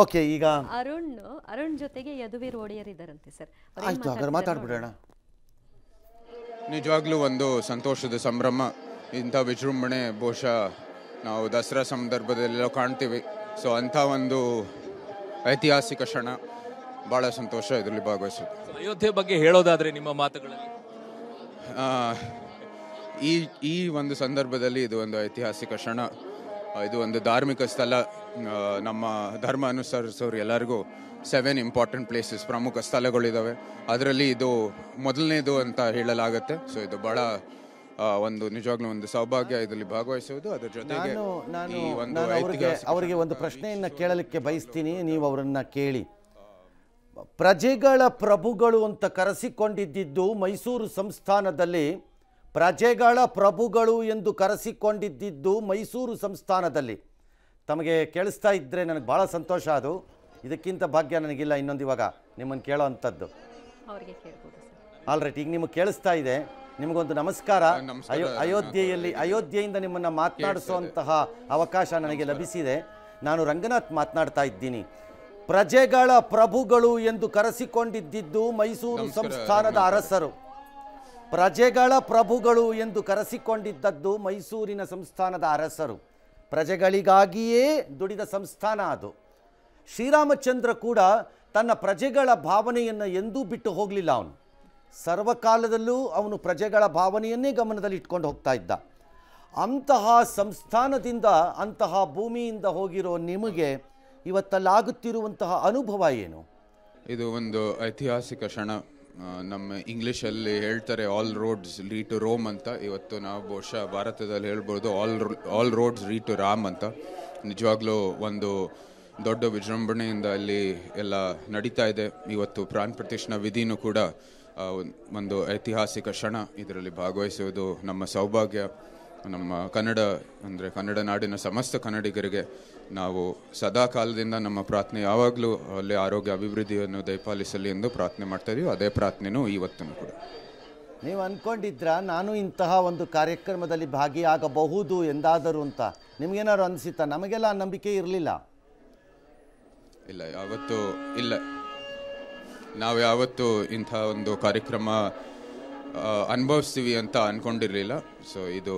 okay ಈಗ ಅರುಣ್ ಅರುಣ್ ಜೊತೆಗೆ ಯದುವೀರ್ ಒಡೆಯರ್ ಇದ್ದಾರಂತೆ ಸರ್ ಆಯ್ತು ಹಾಗಾದ್ರೆ ಮಾತಾಡ್ಬಿಡೋಣ ನಿಜವಾಗ್ಲೂ ಒಂದು ಸಂತೋಷದ ಸಂಭ್ರಮ ಇಂಥ ವಿಜೃಂಭಣೆ ಬಹುಶಃ ನಾವು ದಸರಾ ಸಂದರ್ಭದಲ್ಲೆಲ್ಲ ಕಾಣ್ತೀವಿ ಸೊ ಅಂಥ ಒಂದು ಐತಿಹಾಸಿಕ ಕ್ಷಣ ಭಾಳ ಸಂತೋಷ ಇದರಲ್ಲಿ ಭಾಗವಹಿಸುತ್ತೆ ಅಯೋಧ್ಯೆ ಬಗ್ಗೆ ಹೇಳೋದಾದರೆ ನಿಮ್ಮ ಮಾತುಗಳಲ್ಲಿ ಈ ಈ ಒಂದು ಸಂದರ್ಭದಲ್ಲಿ ಇದು ಒಂದು ಐತಿಹಾಸಿಕ ಕ್ಷಣ ಇದು ಒಂದು ಧಾರ್ಮಿಕ ಸ್ಥಳ ನಮ್ಮ ಧರ್ಮ ಅನುಸರಿಸೋರು ಎಲ್ಲರಿಗೂ ಸೆವೆನ್ ಇಂಪಾರ್ಟೆಂಟ್ ಪ್ಲೇಸಸ್ ಪ್ರಮುಖ ಸ್ಥಳಗಳಿದ್ದಾವೆ ಅದರಲ್ಲಿ ಇದು ಮೊದಲನೇದು ಅಂತ ಹೇಳಲಾಗುತ್ತೆ ಸೊ ಇದು ಬಹಳ ಒಂದು ನಿಜವಾಗ್ಲೂ ಒಂದು ಸೌಭಾಗ್ಯ ಇದರಲ್ಲಿ ಭಾಗವಹಿಸುವುದು ಅದರ ಜೊತೆಗೆ ಅವರಿಗೆ ಅವರಿಗೆ ಒಂದು ಪ್ರಶ್ನೆಯನ್ನು ಕೇಳಲಿಕ್ಕೆ ಬಯಸ್ತೀನಿ ನೀವು ಅವರನ್ನು ಕೇಳಿ ಪ್ರಜೆಗಳ ಪ್ರಭುಗಳು ಅಂತ ಕರೆಸಿಕೊಂಡಿದ್ದು ಮೈಸೂರು ಸಂಸ್ಥಾನದಲ್ಲಿ ಪ್ರಜೆಗಳ ಪ್ರಭುಗಳು ಎಂದು ಕರೆಸಿಕೊಂಡಿದ್ದು ಮೈಸೂರು ಸಂಸ್ಥಾನದಲ್ಲಿ ತಮಗೆ ಕೇಳಿಸ್ತಾ ಇದ್ದರೆ ನನಗೆ ಭಾಳ ಸಂತೋಷ ಅದು ಇದಕ್ಕಿಂತ ಭಾಗ್ಯ ನನಗಿಲ್ಲ ಇನ್ನೊಂದು ಇವಾಗ ನಿಮ್ಮನ್ನು ಕೇಳೋ ಅಂಥದ್ದು ಆಲ್ ರೈಟ್ ಈಗ ನಿಮಗೆ ಕೇಳಿಸ್ತಾ ಇದೆ ನಿಮಗೊಂದು ನಮಸ್ಕಾರ ಅಯೋಧ್ಯೆಯಲ್ಲಿ ಅಯೋಧ್ಯೆಯಿಂದ ನಿಮ್ಮನ್ನು ಮಾತನಾಡಿಸುವಂತಹ ಅವಕಾಶ ನನಗೆ ಲಭಿಸಿದೆ ನಾನು ರಂಗನಾಥ್ ಮಾತನಾಡ್ತಾ ಇದ್ದೀನಿ ಪ್ರಜೆಗಳ ಪ್ರಭುಗಳು ಎಂದು ಕರೆಸಿಕೊಂಡಿದ್ದು ಮೈಸೂರು ಸಂಸ್ಥಾನದ ಅರಸರು ಪ್ರಜೆಗಳ ಪ್ರಭುಗಳು ಎಂದು ಕರೆಸಿಕೊಂಡಿದ್ದದ್ದು ಮೈಸೂರಿನ ಸಂಸ್ಥಾನದ ಅರಸರು ಪ್ರಜೆಗಳಿಗಾಗಿಯೇ ದುಡಿದ ಸಂಸ್ಥಾನ ಅದು ಶ್ರೀರಾಮಚಂದ್ರ ಕೂಡ ತನ್ನ ಪ್ರಜೆಗಳ ಭಾವನೆಯನ್ನು ಎಂದೂ ಬಿಟ್ಟು ಹೋಗಲಿಲ್ಲ ಅವನು ಸರ್ವಕಾಲದಲ್ಲೂ ಅವನು ಪ್ರಜೆಗಳ ಭಾವನೆಯನ್ನೇ ಗಮನದಲ್ಲಿ ಇಟ್ಕೊಂಡು ಹೋಗ್ತಾ ಇದ್ದ ಅಂತಹ ಸಂಸ್ಥಾನದಿಂದ ಅಂತಹ ಭೂಮಿಯಿಂದ ಹೋಗಿರೋ ನಿಮಗೆ ಇವತ್ತಲ್ಲಾಗುತ್ತಿರುವಂತಹ ಅನುಭವ ಏನು ಇದು ಒಂದು ಐತಿಹಾಸಿಕ ಕ್ಷಣ ನಮ್ಮ ಇಂಗ್ಲೀಷಲ್ಲಿ ಹೇಳ್ತಾರೆ all roads lead to Rome ಅಂತ ಇವತ್ತು ನಾವು ಬಹುಶಃ ಭಾರತದಲ್ಲಿ ಹೇಳ್ಬೋದು all all roads lead to Ram ಅಂತ ನಿಜವಾಗ್ಲೂ ಒಂದು ದೊಡ್ಡ ವಿಜೃಂಭಣೆಯಿಂದ ಅಲ್ಲಿ ಎಲ್ಲ ನಡೀತಾ ಇದೆ ಇವತ್ತು ಪ್ರಾಣ ಪ್ರತಿಷ್ಠನ ವಿಧಿನೂ ಕೂಡ ಒಂದು ಐತಿಹಾಸಿಕ ಕ್ಷಣ ಇದರಲ್ಲಿ ಭಾಗವಹಿಸುವುದು ನಮ್ಮ ಸೌಭಾಗ್ಯ ನಮ್ಮ ಕನ್ನಡ ಅಂದರೆ ಕನ್ನಡ ನಾಡಿನ ಸಮಸ್ತ ಕನ್ನಡಿಗರಿಗೆ ನಾವು ಸದಾ ಕಾಲದಿಂದ ನಮ್ಮ ಪ್ರಾರ್ಥನೆ ಯಾವಾಗಲೂ ಅಲ್ಲಿ ಆರೋಗ್ಯ ಅಭಿವೃದ್ಧಿಯನ್ನು ದಯಪಾಲಿಸಲಿ ಎಂದು ಪ್ರಾರ್ಥನೆ ಮಾಡ್ತಾ ಇದೀವಿ ಅದೇ ಪ್ರಾರ್ಥನೆಯೂ ಇವತ್ತನ್ನು ಕೂಡ ನೀವು ಅಂದ್ಕೊಂಡಿದ್ರ ನಾನು ಇಂತಹ ಒಂದು ಕಾರ್ಯಕ್ರಮದಲ್ಲಿ ಭಾಗಿಯಾಗಬಹುದು ಎಂದಾದರೂ ಅಂತ ನಿಮಗೇನಾದ್ರು ಅನಿಸಿತ್ತಾ ನಮಗೆಲ್ಲ ನಂಬಿಕೆ ಇರಲಿಲ್ಲ ಇಲ್ಲ ಯಾವತ್ತು ಇಲ್ಲ ನಾವು ಯಾವತ್ತು ಇಂಥ ಒಂದು ಕಾರ್ಯಕ್ರಮ ಅನುಭವಿಸ್ತೀವಿ ಅಂತ ಅಂದ್ಕೊಂಡಿರಲಿಲ್ಲ ಸೊ ಇದು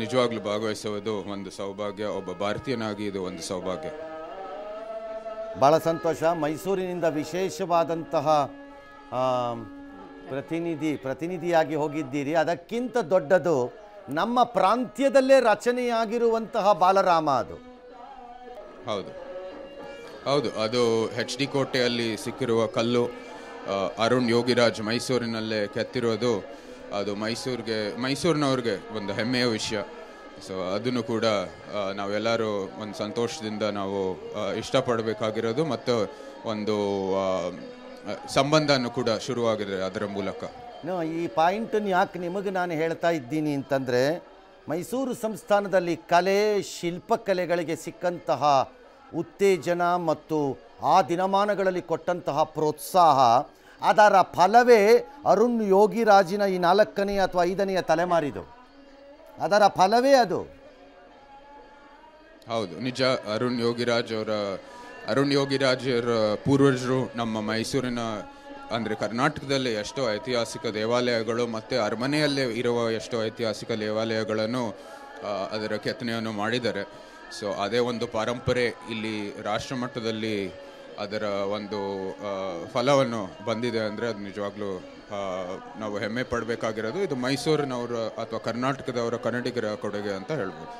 ನಿಜವಾಗ್ಲೂ ಭಾಗವಹಿಸುವುದು ಒಂದು ಸೌಭಾಗ್ಯ ಒಬ್ಬ ಭಾರತೀಯನಾಗಿ ಇದು ಒಂದು ಸೌಭಾಗ್ಯ ಬಹಳ ಸಂತೋಷ ಮೈಸೂರಿನಿಂದ ವಿಶೇಷವಾದಂತಹ ಪ್ರತಿನಿಧಿ ಪ್ರತಿನಿಧಿಯಾಗಿ ಹೋಗಿದ್ದೀರಿ ಅದಕ್ಕಿಂತ ದೊಡ್ಡದು ನಮ್ಮ ಪ್ರಾಂತ್ಯದಲ್ಲೇ ರಚನೆಯಾಗಿರುವಂತಹ ಬಾಲರಾಮ ಅದು ಹೌದು ಹೌದು ಅದು ಹೆಚ್ ಡಿ ಕೋಟೆಯಲ್ಲಿ ಸಿಕ್ಕಿರುವ ಕಲ್ಲು ಅರುಣ್ ಯೋಗಿರಾಜ್ ಮೈಸೂರಿನಲ್ಲೇ ಕೆತ್ತಿರೋದು ಅದು ಮೈಸೂರಿಗೆ ಮೈಸೂರಿನವ್ರಿಗೆ ಒಂದು ಹೆಮ್ಮೆಯ ವಿಷಯ ಸೊ ಅದನ್ನು ಕೂಡ ನಾವೆಲ್ಲರೂ ಒಂದು ಸಂತೋಷದಿಂದ ನಾವು ಇಷ್ಟಪಡಬೇಕಾಗಿರೋದು ಮತ್ತು ಒಂದು ಸಂಬಂಧನೂ ಕೂಡ ಶುರುವಾಗಿದೆ ಅದರ ಮೂಲಕ ಈ ಪಾಯಿಂಟನ್ನು ಯಾಕೆ ನಿಮಗೆ ನಾನು ಹೇಳ್ತಾ ಇದ್ದೀನಿ ಅಂತಂದರೆ ಮೈಸೂರು ಸಂಸ್ಥಾನದಲ್ಲಿ ಕಲೆ ಶಿಲ್ಪಕಲೆಗಳಿಗೆ ಸಿಕ್ಕಂತಹ ಉತ್ತೇಜನ ಮತ್ತು ಆ ದಿನಮಾನಗಳಲ್ಲಿ ಕೊಟ್ಟಂತಹ ಪ್ರೋತ್ಸಾಹ ಅದರ ಫಲವೇ ಅರುಣ್ ಯೋಗಿರಾಜಿನ ಈ ನಾಲ್ಕನೆಯ ಅಥವಾ ಐದನೆಯ ತಲೆಮಾರಿದು ಅದರ ಫಲವೇ ಅದು ಹೌದು ನಿಜ ಅರುಣ್ ಯೋಗಿರಾಜ್ ಅವರ ಅರುಣ್ ಯೋಗಿರಾಜರ ಅವರ ಪೂರ್ವಜರು ನಮ್ಮ ಮೈಸೂರಿನ ಅಂದರೆ ಕರ್ನಾಟಕದಲ್ಲಿ ಎಷ್ಟೋ ಐತಿಹಾಸಿಕ ದೇವಾಲಯಗಳು ಮತ್ತು ಅರಮನೆಯಲ್ಲೇ ಇರುವ ಎಷ್ಟೋ ಐತಿಹಾಸಿಕ ದೇವಾಲಯಗಳನ್ನು ಅದರ ಕೆತ್ತನೆಯನ್ನು ಮಾಡಿದ್ದಾರೆ ಸೊ ಅದೇ ಒಂದು ಪರಂಪರೆ ಇಲ್ಲಿ ರಾಷ್ಟ್ರ ಮಟ್ಟದಲ್ಲಿ ಅದರ ಒಂದು ಫಲವನ್ನು ಬಂದಿದೆ ಅಂದರೆ ಅದು ನಿಜವಾಗ್ಲೂ ನಾವು ಹೆಮ್ಮೆ ಪಡಬೇಕಾಗಿರೋದು ಇದು ಮೈಸೂರಿನವರ ಅಥವಾ ಕರ್ನಾಟಕದವರ ಕನ್ನಡಿಗರ ಕೊಡುಗೆ ಅಂತ ಹೇಳ್ಬೋದು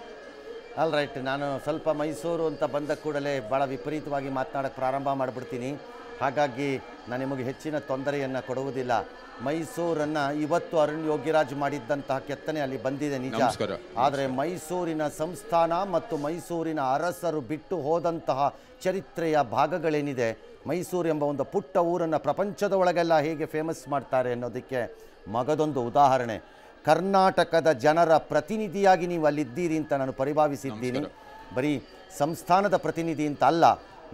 ಅಲ್ ರೈಟ್ ನಾನು ಸ್ವಲ್ಪ ಮೈಸೂರು ಅಂತ ಬಂದ ಕೂಡಲೇ ಭಾಳ ವಿಪರೀತವಾಗಿ ಮಾತನಾಡೋಕ್ಕೆ ಪ್ರಾರಂಭ ಮಾಡಿಬಿಡ್ತೀನಿ ಹಾಗಾಗಿ ನಾನು ನಿಮಗೆ ಹೆಚ್ಚಿನ ತೊಂದರೆಯನ್ನು ಕೊಡುವುದಿಲ್ಲ ಮೈಸೂರನ್ನು ಇವತ್ತು ಅರುಣ್ ಯೋಗಿರಾಜ್ ಮಾಡಿದ್ದಂತಹ ಕೆತ್ತನೆ ಅಲ್ಲಿ ಬಂದಿದೆ ನಿಜ ಆದರೆ ಮೈಸೂರಿನ ಸಂಸ್ಥಾನ ಮತ್ತು ಮೈಸೂರಿನ ಅರಸರು ಬಿಟ್ಟು ಹೋದಂತಹ ಚರಿತ್ರೆಯ ಭಾಗಗಳೇನಿದೆ ಮೈಸೂರು ಎಂಬ ಒಂದು ಪುಟ್ಟ ಊರನ್ನು ಪ್ರಪಂಚದ ಒಳಗೆಲ್ಲ ಹೇಗೆ ಫೇಮಸ್ ಮಾಡ್ತಾರೆ ಅನ್ನೋದಕ್ಕೆ ಮಗದೊಂದು ಉದಾಹರಣೆ ಕರ್ನಾಟಕದ ಜನರ ಪ್ರತಿನಿಧಿಯಾಗಿ ನೀವು ಅಲ್ಲಿದ್ದೀರಿ ಅಂತ ನಾನು ಪರಿಭಾವಿಸಿದ್ದೀನಿ ಬರೀ ಸಂಸ್ಥಾನದ ಪ್ರತಿನಿಧಿ ಅಂತ ಅಲ್ಲ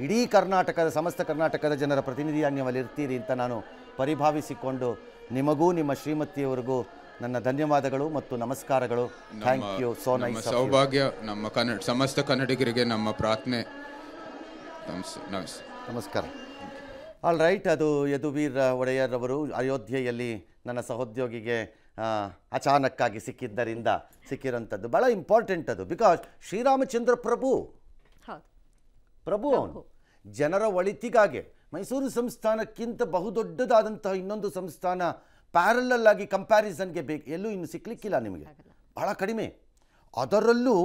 ಇಡೀ ಕರ್ನಾಟಕದ ಸಮಸ್ತ ಕರ್ನಾಟಕದ ಜನರ ಪ್ರತಿನಿಧಿಯಾಗಿ ನೀವು ಅಲ್ಲಿರ್ತೀರಿ ಅಂತ ನಾನು ಪರಿಭಾವಿಸಿಕೊಂಡು ನಿಮಗೂ ನಿಮ್ಮ ಶ್ರೀಮತಿಯವರಿಗೂ ನನ್ನ ಧನ್ಯವಾದಗಳು ಮತ್ತು ನಮಸ್ಕಾರಗಳು ಥ್ಯಾಂಕ್ ಯು ಸೋ ನೈಸ್ ಸೌಭಾಗ್ಯ ನಮ್ಮ ಕನ್ನಡ ಸಮಸ್ತ ಕನ್ನಡಿಗರಿಗೆ ನಮ್ಮ ಪ್ರಾರ್ಥನೆ ನಮಸ್ಕಾರ ಆಲ್ ರೈಟ್ ಅದು ಯದುವೀರ್ ಒಡೆಯರ್ ಅವರು ಅಯೋಧ್ಯೆಯಲ್ಲಿ ನನ್ನ ಸಹೋದ್ಯೋಗಿಗೆ ಅಚಾನಕ್ಕಾಗಿ ಸಿಕ್ಕಿದ್ದರಿಂದ ಸಿಕ್ಕಿರೋಂಥದ್ದು ಭಾಳ ಇಂಪಾರ್ಟೆಂಟ್ ಅದು ಬಿಕಾಸ್ ಶ್ರೀರಾಮಚಂದ್ರ ಪ್ರಭು ಪ್ರಭು ಅವನು ಜನರ ಒಳಿತಿಗಾಗಿ ಮೈಸೂರು ಸಂಸ್ಥಾನಕ್ಕಿಂತ ಬಹುದೊಡ್ಡದಾದಂತಹ ಇನ್ನೊಂದು ಸಂಸ್ಥಾನ ಪ್ಯಾರಲಲ್ ಆಗಿ ಕಂಪ್ಯಾರಿಸನ್ಗೆ ಬೇಕು ಎಲ್ಲೂ ಇನ್ನು ಸಿಕ್ಕಲಿಕ್ಕಿಲ್ಲ ನಿಮಗೆ ಬಹಳ ಕಡಿಮೆ ಅದರಲ್ಲೂ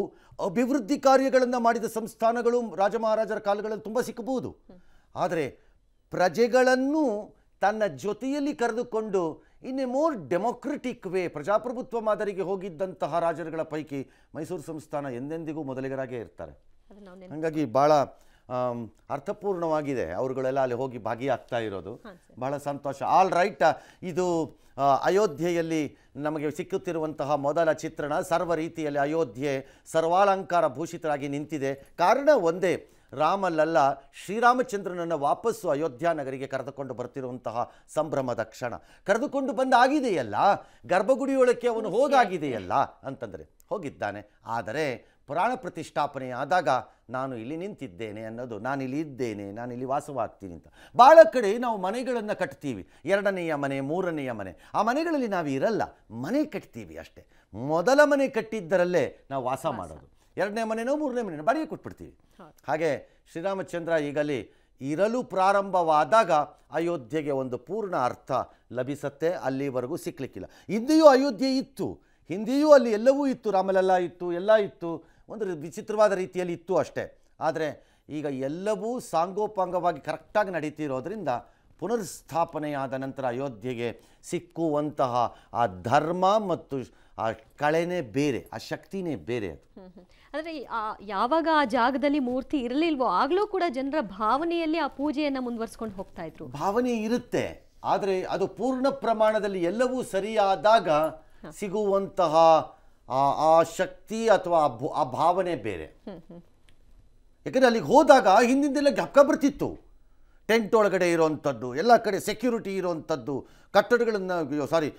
ಅಭಿವೃದ್ಧಿ ಕಾರ್ಯಗಳನ್ನು ಮಾಡಿದ ಸಂಸ್ಥಾನಗಳು ರಾಜ ಮಹಾರಾಜರ ಕಾಲಗಳಲ್ಲಿ ತುಂಬ ಸಿಕ್ಕಬಹುದು ಆದರೆ ಪ್ರಜೆಗಳನ್ನು ತನ್ನ ಜೊತೆಯಲ್ಲಿ ಕರೆದುಕೊಂಡು in a more democratic way ಪ್ರಜಾಪ್ರಭುತ್ವ ಮಾದರಿಗೆ ಹೋಗಿದ್ದಂತಹ ರಾಜರುಗಳ ಪೈಕಿ ಮೈಸೂರು ಸಂಸ್ಥಾನ ಎಂದೆಂದಿಗೂ ಮೊದಲಿಗರಾಗೇ ಇರ್ತಾರೆ ಹಾಗಾಗಿ ಭಾಳ ಅರ್ಥಪೂರ್ಣವಾಗಿದೆ ಅವರುಗಳೆಲ್ಲ ಅಲ್ಲಿ ಹೋಗಿ ಭಾಗಿಯಾಗ್ತಾ ಇರೋದು ಬಹಳ ಸಂತೋಷ ಆಲ್ ರೈಟ್ ಇದು ಅಯೋಧ್ಯೆಯಲ್ಲಿ ನಮಗೆ ಸಿಕ್ಕುತ್ತಿರುವಂತಹ ಮೊದಲ ಚಿತ್ರಣ ಸರ್ವ ರೀತಿಯಲ್ಲಿ ಅಯೋಧ್ಯೆ ಸರ್ವಾಲಂಕಾರ ಭೂಷಿತರಾಗಿ ನಿಂತಿದೆ ಕಾರಣ ಒಂದೇ ರಾಮಲ್ಲ ಶ್ರೀರಾಮಚಂದ್ರನನ್ನು ವಾಪಸ್ಸು ಅಯೋಧ್ಯ ನಗರಿಗೆ ಕರೆದುಕೊಂಡು ಬರ್ತಿರುವಂತಹ ಸಂಭ್ರಮದ ಕ್ಷಣ ಕರೆದುಕೊಂಡು ಬಂದಾಗಿದೆಯಲ್ಲ ಗರ್ಭಗುಡಿಯೊಳಕ್ಕೆ ಅವನು ಹೋದಾಗಿದೆಯಲ್ಲ ಅಂತಂದರೆ ಹೋಗಿದ್ದಾನೆ ಆದರೆ ಪುರಾಣ ಪ್ರತಿಷ್ಠಾಪನೆ ಆದಾಗ ನಾನು ಇಲ್ಲಿ ನಿಂತಿದ್ದೇನೆ ಅನ್ನೋದು ನಾನಿಲ್ಲಿ ಇದ್ದೇನೆ ನಾನಿಲ್ಲಿ ವಾಸವಾಗ್ತೀನಿ ಅಂತ ಭಾಳ ಕಡೆ ನಾವು ಮನೆಗಳನ್ನು ಕಟ್ತೀವಿ ಎರಡನೆಯ ಮನೆ ಮೂರನೆಯ ಮನೆ ಆ ಮನೆಗಳಲ್ಲಿ ನಾವು ಇರಲ್ಲ ಮನೆ ಕಟ್ತೀವಿ ಅಷ್ಟೇ ಮೊದಲ ಮನೆ ಕಟ್ಟಿದ್ದರಲ್ಲೇ ನಾವು ವಾಸ ಮಾಡೋದು ಎರಡನೇ ಮನೆನೋ ಮೂರನೇ ಮನೆಯೋ ಬಾಡಿಗೆ ಕೊಟ್ಬಿಡ್ತೀವಿ ಹಾಗೆ ಶ್ರೀರಾಮಚಂದ್ರ ಈಗಲಿ ಇರಲು ಪ್ರಾರಂಭವಾದಾಗ ಅಯೋಧ್ಯೆಗೆ ಒಂದು ಪೂರ್ಣ ಅರ್ಥ ಲಭಿಸತ್ತೆ ಅಲ್ಲಿವರೆಗೂ ಸಿಕ್ಕಲಿಕ್ಕಿಲ್ಲ ಹಿಂದೆಯೂ ಅಯೋಧ್ಯೆ ಇತ್ತು ಹಿಂದೆಯೂ ಅಲ್ಲಿ ಎಲ್ಲವೂ ಇತ್ತು ರಾಮಲಲ್ಲ ಇತ್ತು ಎಲ್ಲ ಇತ್ತು ಒಂದು ವಿಚಿತ್ರವಾದ ರೀತಿಯಲ್ಲಿ ಇತ್ತು ಅಷ್ಟೇ ಆದರೆ ಈಗ ಎಲ್ಲವೂ ಸಾಂಗೋಪಾಂಗವಾಗಿ ಕರೆಕ್ಟಾಗಿ ನಡೀತಿರೋದ್ರಿಂದ ಪುನರ್ಸ್ಥಾಪನೆಯಾದ ನಂತರ ಅಯೋಧ್ಯೆಗೆ ಸಿಕ್ಕುವಂತಹ ಆ ಧರ್ಮ ಮತ್ತು ಆ ಕಳೆನೇ ಬೇರೆ ಆ ಶಕ್ತಿನೇ ಬೇರೆ ಅದು ಅಂದರೆ ಯಾವಾಗ ಆ ಜಾಗದಲ್ಲಿ ಮೂರ್ತಿ ಇರಲಿಲ್ವೋ ಆಗಲೂ ಕೂಡ ಜನರ ಭಾವನೆಯಲ್ಲಿ ಆ ಪೂಜೆಯನ್ನು ಮುಂದುವರಿಸ್ಕೊಂಡು ಹೋಗ್ತಾ ಇದ್ರು ಭಾವನೆ ಇರುತ್ತೆ ಆದರೆ ಅದು ಪೂರ್ಣ ಪ್ರಮಾಣದಲ್ಲಿ ಎಲ್ಲವೂ ಸರಿಯಾದಾಗ ಸಿಗುವಂತಹ ಆ ಆ ಶಕ್ತಿ ಅಥವಾ ಆ ಭಾವನೆ ಬೇರೆ ಯಾಕಂದರೆ ಅಲ್ಲಿಗೆ ಹೋದಾಗ ಹಿಂದಿಂದೆಲ್ಲ ಗಪ್ಕ ಬರ್ತಿತ್ತು ಟೆಂಟ್ ಒಳಗಡೆ ಇರೋವಂಥದ್ದು ಎಲ್ಲ ಕಡೆ ಸೆಕ್ಯೂರಿಟಿ ಇರೋವಂಥದ್ದು ಕಟ್ಟಡಗಳನ್ನು ಸಾರಿ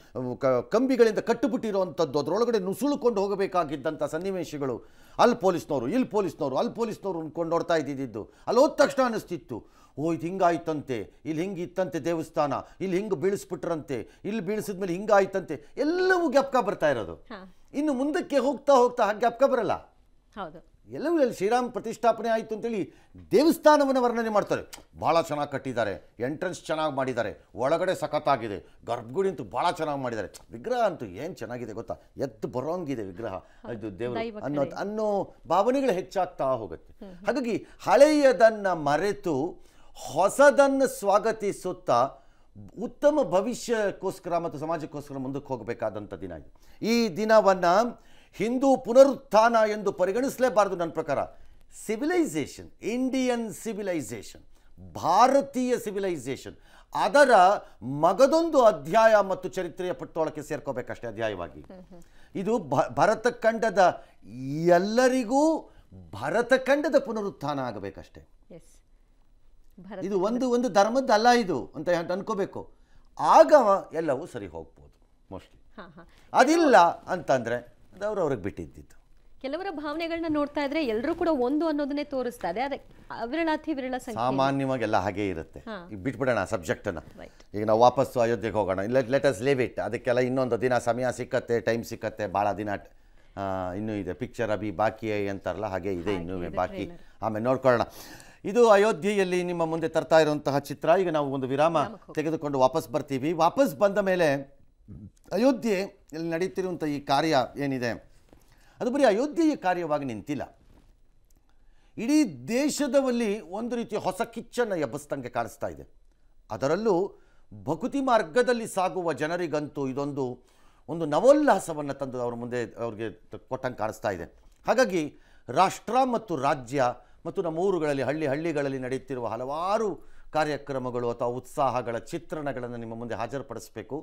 ಕಂಬಿಗಳಿಂದ ಕಟ್ಟುಬಿಟ್ಟಿರುವಂಥದ್ದು ಅದರೊಳಗಡೆ ನುಸುಳುಕೊಂಡು ಹೋಗಬೇಕಾಗಿದ್ದಂಥ ಸನ್ನಿವೇಶಗಳು ಅಲ್ಲಿ ಪೊಲೀಸ್ನವರು ಇಲ್ಲಿ ಪೊಲೀಸ್ನವರು ಅಲ್ಲಿ ಪೊಲೀಸ್ನವರು ಅಂದ್ಕೊಂಡು ನೋಡ್ತಾ ಇದ್ದಿದ್ದು ಅಲ್ಲಿ ಹೋದ ತಕ್ಷಣ ಅನಿಸ್ತಿತ್ತು ಓ ಇದು ಹಿಂಗಾಯ್ತಂತೆ ಇಲ್ಲಿ ಹಿಂಗೆ ಇತ್ತಂತೆ ದೇವಸ್ಥಾನ ಇಲ್ಲಿ ಹಿಂಗೆ ಬೀಳಿಸ್ಬಿಟ್ರಂತೆ ಇಲ್ಲಿ ಮೇಲೆ ಹಿಂಗಾಯ್ತಂತೆ ಎಲ್ಲವೂ ಗ್ಯಾಪ್ಕ ಬರ್ತಾ ಇರೋದು ಇನ್ನು ಮುಂದಕ್ಕೆ ಹೋಗ್ತಾ ಹೋಗ್ತಾ ಗ್ಯಾಪ್ಕ ಬರಲ್ಲ ಹೌದು ಎಲ್ಲವೂ ಶ್ರೀರಾಮ್ ಪ್ರತಿಷ್ಠಾಪನೆ ಆಯಿತು ಅಂತೇಳಿ ದೇವಸ್ಥಾನವನ್ನು ವರ್ಣನೆ ಮಾಡ್ತಾರೆ ಭಾಳ ಚೆನ್ನಾಗಿ ಕಟ್ಟಿದ್ದಾರೆ ಎಂಟ್ರೆನ್ಸ್ ಚೆನ್ನಾಗಿ ಮಾಡಿದ್ದಾರೆ ಒಳಗಡೆ ಸಖತ್ತಾಗಿದೆ ಗರ್ಭಗುಡಿ ಅಂತೂ ಭಾಳ ಚೆನ್ನಾಗಿ ಮಾಡಿದ್ದಾರೆ ವಿಗ್ರಹ ಅಂತೂ ಏನು ಚೆನ್ನಾಗಿದೆ ಗೊತ್ತಾ ಎತ್ತು ಬರೋಂಗಿದೆ ವಿಗ್ರಹ ಇದು ದೇವರು ಅನ್ನೋ ಅನ್ನೋ ಭಾವನೆಗಳು ಹೆಚ್ಚಾಗ್ತಾ ಹೋಗುತ್ತೆ ಹಾಗಾಗಿ ಹಳೆಯದನ್ನು ಮರೆತು ಹೊಸದನ್ನು ಸ್ವಾಗತಿಸುತ್ತಾ ಉತ್ತಮ ಭವಿಷ್ಯಕ್ಕೋಸ್ಕರ ಮತ್ತು ಸಮಾಜಕ್ಕೋಸ್ಕರ ಮುಂದಕ್ಕೆ ಹೋಗಬೇಕಾದಂಥ ದಿನ ಇದು ಈ ದಿನವನ್ನು ಹಿಂದೂ ಪುನರುತ್ಥಾನ ಎಂದು ಪರಿಗಣಿಸಲೇಬಾರದು ನನ್ನ ಪ್ರಕಾರ ಸಿವಿಲೈಸೇಷನ್ ಇಂಡಿಯನ್ ಸಿವಿಲೈಸೇಷನ್ ಭಾರತೀಯ ಸಿವಿಲೈಸೇಷನ್ ಅದರ ಮಗದೊಂದು ಅಧ್ಯಾಯ ಮತ್ತು ಚರಿತ್ರೆಯ ಪಟ್ಟೊಳಕ್ಕೆ ಸೇರ್ಕೋಬೇಕಷ್ಟೇ ಅಧ್ಯಾಯವಾಗಿ ಇದು ಭರತಖಂಡದ ಎಲ್ಲರಿಗೂ ಭರತಖಂಡದ ಪುನರುತ್ಥಾನ ಆಗಬೇಕಷ್ಟೇ ಇದು ಒಂದು ಒಂದು ಧರ್ಮದ ಅಲ್ಲ ಇದು ಅಂತ ಅನ್ಕೋಬೇಕು ಆಗ ಎಲ್ಲವೂ ಸರಿ ಹೋಗ್ಬೋದು ಮೋಸ್ಟ್ಲಿ ಅದಿಲ್ಲ ಅಂತಂದ್ರೆ ಅವ್ರು ಅವ್ರಿಗೆ ಬಿಟ್ಟಿದ್ದಿದ್ದು ಕೆಲವರ ಭಾವನೆಗಳನ್ನ ನೋಡ್ತಾ ಇದ್ರೆ ಎಲ್ಲರೂ ಕೂಡ ಒಂದು ಅನ್ನೋದನ್ನೇ ತೋರಿಸ್ತಾ ಇದೆ ಅದೇ ಅವಿರಳಾತಿ ವಿರಳ ಸಾಮಾನ್ಯವಾಗಿ ಎಲ್ಲ ಹಾಗೆ ಇರುತ್ತೆ ಈಗ ಬಿಟ್ಬಿಡೋಣ ಅನ್ನ ಈಗ ನಾವು ವಾಪಸ್ಸು ಅಯೋಧ್ಯೆಗೆ ಹೋಗೋಣ ಇಲ್ಲ ಅಸ್ ಲೇವ್ ಇಟ್ ಅದಕ್ಕೆಲ್ಲ ಇನ್ನೊಂದು ದಿನ ಸಮಯ ಸಿಕ್ಕತ್ತೆ ಟೈಮ್ ಸಿಕ್ಕತ್ತೆ ಭಾಳ ದಿನ ಇನ್ನೂ ಇದೆ ಪಿಕ್ಚರ್ ಅಭಿ ಬಾಕಿ ಅಂತಾರಲ್ಲ ಹಾಗೆ ಇದೆ ಇನ್ನೂ ಬಾಕಿ ಆಮೇಲೆ ನೋಡ್ಕೊಳ್ಳೋಣ ಇದು ಅಯೋಧ್ಯೆಯಲ್ಲಿ ನಿಮ್ಮ ಮುಂದೆ ತರ್ತಾ ಇರುವಂತಹ ಚಿತ್ರ ಈಗ ನಾವು ಒಂದು ವಿರಾಮ ತೆಗೆದುಕೊಂಡು ವಾಪಸ್ ಬರ್ತೀವಿ ವಾಪಸ್ ಬಂದ ಮೇಲೆ ಅಯೋಧ್ಯೆಯಲ್ಲಿ ನಡೆಯುತ್ತಿರುವಂಥ ಈ ಕಾರ್ಯ ಏನಿದೆ ಅದು ಬರೀ ಅಯೋಧ್ಯೆಯ ಕಾರ್ಯವಾಗಿ ನಿಂತಿಲ್ಲ ಇಡೀ ದೇಶದವಲ್ಲಿ ಒಂದು ರೀತಿಯ ಹೊಸ ಕಿಚ್ಚನ್ನು ಎಬ್ಬಿಸ್ದಂಗೆ ಕಾಣಿಸ್ತಾ ಇದೆ ಅದರಲ್ಲೂ ಭಕುತಿ ಮಾರ್ಗದಲ್ಲಿ ಸಾಗುವ ಜನರಿಗಂತೂ ಇದೊಂದು ಒಂದು ನವೋಲ್ಲಾಸವನ್ನು ತಂದು ಅವ್ರ ಮುಂದೆ ಅವ್ರಿಗೆ ಕೊಟ್ಟಂಗೆ ಕಾಣಿಸ್ತಾ ಇದೆ ಹಾಗಾಗಿ ರಾಷ್ಟ್ರ ಮತ್ತು ರಾಜ್ಯ ಮತ್ತು ನಮ್ಮ ಊರುಗಳಲ್ಲಿ ಹಳ್ಳಿ ಹಳ್ಳಿಗಳಲ್ಲಿ ನಡೆಯುತ್ತಿರುವ ಹಲವಾರು ಕಾರ್ಯಕ್ರಮಗಳು ಅಥವಾ ಉತ್ಸಾಹಗಳ ಚಿತ್ರಣಗಳನ್ನು ನಿಮ್ಮ ಮುಂದೆ ಹಾಜರುಪಡಿಸಬೇಕು